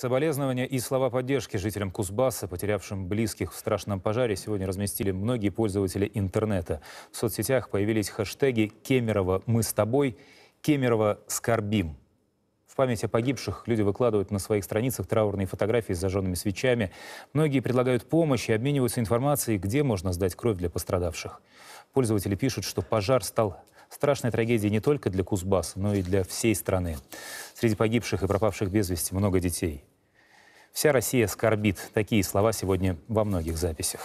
Соболезнования и слова поддержки жителям Кузбасса, потерявшим близких в страшном пожаре, сегодня разместили многие пользователи интернета. В соцсетях появились хэштеги «Кемерово мы с тобой», «Кемерово скорбим». В память о погибших люди выкладывают на своих страницах траурные фотографии с зажженными свечами. Многие предлагают помощь и обмениваются информацией, где можно сдать кровь для пострадавших. Пользователи пишут, что пожар стал страшной трагедией не только для Кузбасса, но и для всей страны. Среди погибших и пропавших без вести много детей. Вся Россия скорбит. Такие слова сегодня во многих записях.